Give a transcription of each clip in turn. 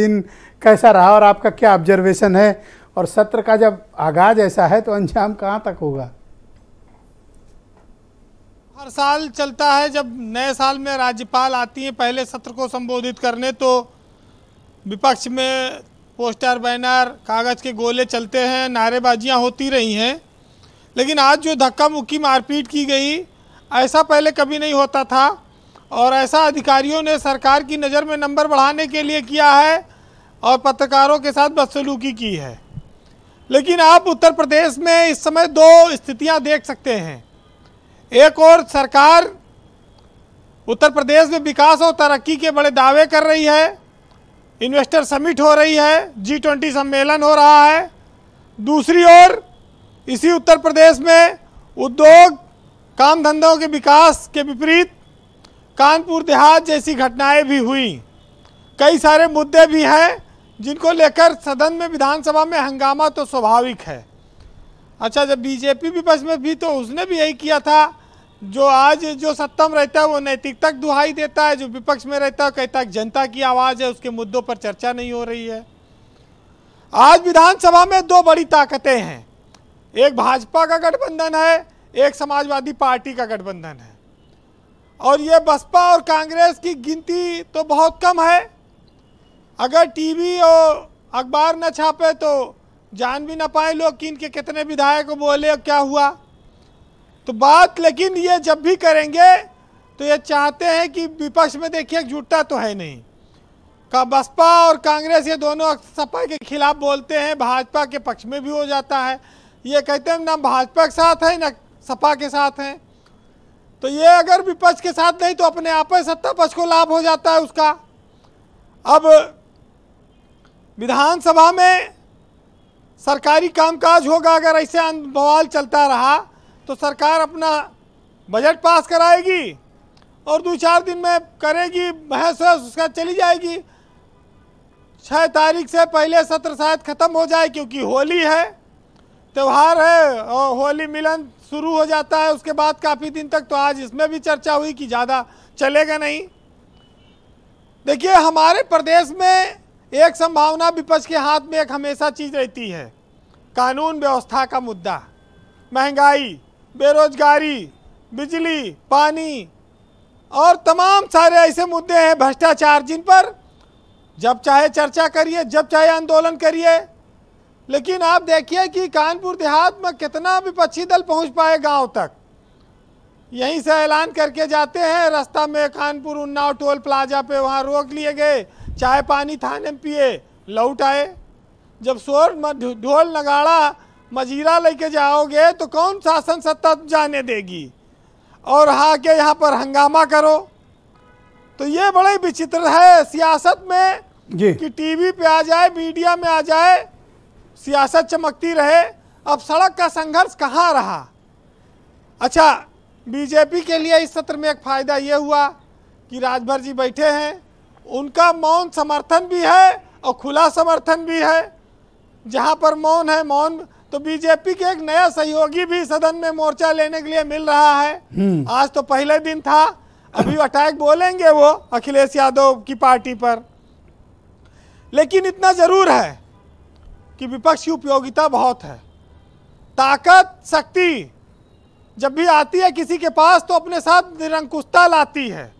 दिन कैसा रहा और आपका क्या ऑब्जर्वेशन है और सत्र का जब आगाज ऐसा है तो अंजाम कहाँ तक होगा हर साल चलता है जब नए साल में राज्यपाल आती हैं पहले सत्र को संबोधित करने तो विपक्ष में पोस्टर बैनर कागज़ के गोले चलते हैं नारेबाजियां होती रही हैं लेकिन आज जो धक्का मुक्की मारपीट की गई ऐसा पहले कभी नहीं होता था और ऐसा अधिकारियों ने सरकार की नज़र में नंबर बढ़ाने के लिए किया है और पत्रकारों के साथ बदसलूकी की है लेकिन आप उत्तर प्रदेश में इस समय दो स्थितियां देख सकते हैं एक और सरकार उत्तर प्रदेश में विकास और तरक्की के बड़े दावे कर रही है इन्वेस्टर समिट हो रही है जी ट्वेंटी सम्मेलन हो रहा है दूसरी ओर इसी उत्तर प्रदेश में उद्योग काम धंधों के विकास के विपरीत कानपुर देहात जैसी घटनाएं भी हुई कई सारे मुद्दे भी हैं जिनको लेकर सदन में विधानसभा में हंगामा तो स्वाभाविक है अच्छा जब बीजेपी विपक्ष में भी तो उसने भी यही किया था जो आज जो सत्ता में रहता है वो नैतिकता दुहाई देता है जो विपक्ष में रहता है कहता है जनता की आवाज़ है उसके मुद्दों पर चर्चा नहीं हो रही है आज विधानसभा में दो बड़ी ताकतें हैं एक भाजपा का गठबंधन है एक समाजवादी पार्टी का गठबंधन है और ये बसपा और कांग्रेस की गिनती तो बहुत कम है अगर टीवी और अखबार न छापे तो जान भी ना पाए लोग कि इनके कितने विधायक बोले और क्या हुआ तो बात लेकिन ये जब भी करेंगे तो ये चाहते हैं कि विपक्ष में देखिए एकजुटता तो है नहीं का बसपा और कांग्रेस ये दोनों सपा के खिलाफ बोलते हैं भाजपा के पक्ष में भी हो जाता है ये कहते हैं ना भाजपा के साथ है ना सपा के साथ हैं तो ये अगर विपक्ष के साथ नहीं तो अपने आप ही सत्ता पक्ष को लाभ हो जाता है उसका अब विधानसभा में सरकारी कामकाज होगा अगर ऐसे बवाल चलता रहा तो सरकार अपना बजट पास कराएगी और दो चार दिन में करेगी बहस उसका चली जाएगी छः तारीख से पहले सत्र शायद ख़त्म हो जाए क्योंकि होली है त्यौहार है और होली मिलन शुरू हो जाता है उसके बाद काफ़ी दिन तक तो आज इसमें भी चर्चा हुई कि ज़्यादा चलेगा नहीं देखिए हमारे प्रदेश में एक संभावना विपक्ष के हाथ में एक हमेशा चीज़ रहती है कानून व्यवस्था का मुद्दा महंगाई बेरोजगारी बिजली पानी और तमाम सारे ऐसे मुद्दे हैं भ्रष्टाचार जिन पर जब चाहे चर्चा करिए जब चाहे आंदोलन करिए लेकिन आप देखिए कि कानपुर देहात में कितना विपक्षी दल पहुंच पाए गांव तक यहीं से ऐलान करके जाते हैं रास्ता में कानपुर उन्नाव टोल प्लाजा पे वहाँ रोक लिए गए चाय पानी थाने में पिए लौट आए जब शोर ढोल नगाड़ा मजीरा लेके जाओगे तो कौन शासन सत्ता जाने देगी और हाँ के यहाँ पर हंगामा करो तो ये बड़ा विचित्र है सियासत में कि टीवी पे आ जाए मीडिया में आ जाए सियासत चमकती रहे अब सड़क का संघर्ष कहाँ रहा अच्छा बीजेपी के लिए इस सत्र में एक फ़ायदा ये हुआ कि राजभर जी बैठे हैं उनका मौन समर्थन भी है और खुला समर्थन भी है जहाँ पर मौन है मौन तो बीजेपी के एक नया सहयोगी भी सदन में मोर्चा लेने के लिए मिल रहा है हम्म। आज तो पहले दिन था अभी अटैक बोलेंगे वो अखिलेश यादव की पार्टी पर लेकिन इतना ज़रूर है कि विपक्ष की उपयोगिता बहुत है ताकत शक्ति जब भी आती है किसी के पास तो अपने साथ निरंकुशता लाती है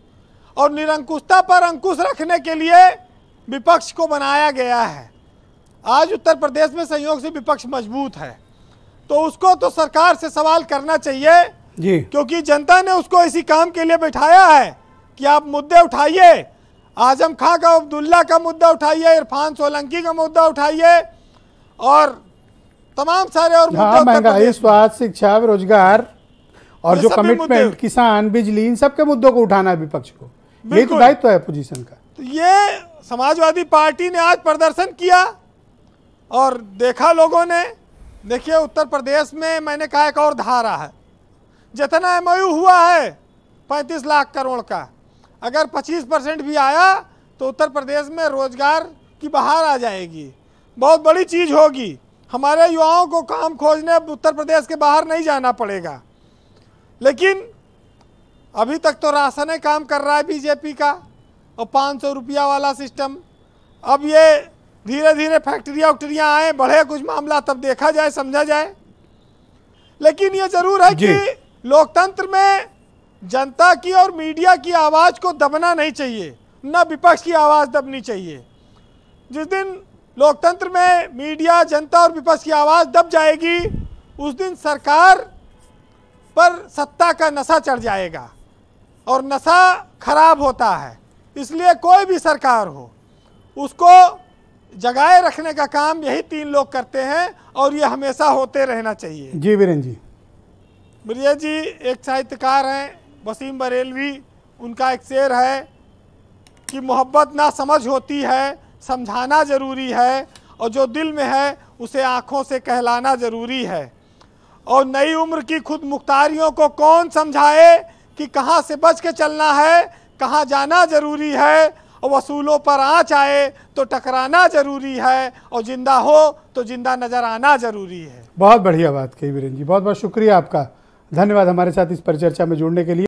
और निरंकुशता पर अंकुश रखने के लिए विपक्ष को बनाया गया है आज उत्तर प्रदेश में संयोग से विपक्ष मजबूत है तो उसको तो सरकार से सवाल करना चाहिए जी। क्योंकि जनता ने उसको इसी काम के लिए बैठाया है कि आप मुद्दे उठाइए आजम खां का अब्दुल्ला का मुद्दा उठाइए इरफान सोलंकी का मुद्दा उठाइए और तमाम सारे और हाँ, महंगाई स्वास्थ्य शिक्षा रोजगार और जो कमिटमेंट किसान बिजली इन सबके मुद्दों को उठाना है विपक्ष को ये तो दायित्व है अपोजिशन का तो ये समाजवादी पार्टी ने आज प्रदर्शन किया और देखा लोगों ने देखिए उत्तर प्रदेश में मैंने कहा एक और धारा है जितना एम हुआ है पैंतीस लाख करोड़ का अगर पच्चीस परसेंट भी आया तो उत्तर प्रदेश में रोजगार की बाहर आ जाएगी बहुत बड़ी चीज़ होगी हमारे युवाओं को काम खोजने उत्तर प्रदेश के बाहर नहीं जाना पड़ेगा लेकिन अभी तक तो राशन काम कर रहा है बीजेपी का और पाँच सौ रुपया वाला सिस्टम अब ये धीरे धीरे फैक्ट्रियाँ उक्ट्रियाँ आए बढ़े कुछ मामला तब देखा जाए समझा जाए लेकिन ये ज़रूर है कि लोकतंत्र में जनता की और मीडिया की आवाज़ को दबना नहीं चाहिए न विपक्ष की आवाज़ दबनी चाहिए जिस दिन लोकतंत्र में मीडिया जनता और विपक्ष की आवाज़ दब जाएगी उस दिन सरकार पर सत्ता का नशा चढ़ जाएगा और नशा खराब होता है इसलिए कोई भी सरकार हो उसको जगाए रखने का काम यही तीन लोग करते हैं और ये हमेशा होते रहना चाहिए जी वीरेन जी ब्रिजेश जी एक साहित्यकार हैं वसीम बरेलवी उनका एक शेर है कि मोहब्बत ना समझ होती है समझाना ज़रूरी है और जो दिल में है उसे आँखों से कहलाना ज़रूरी है और नई उम्र की खुद मुख्तारियों को कौन समझाए कि कहाँ से बच के चलना है कहाँ जाना ज़रूरी है और वसूलों पर आँच आए तो टकराना ज़रूरी है और ज़िंदा हो तो ज़िंदा नज़र आना ज़रूरी है बहुत बढ़िया बात कही वीरेन जी बहुत बहुत शुक्रिया आपका धन्यवाद हमारे साथ इस परिचर्चा में जुड़ने के लिए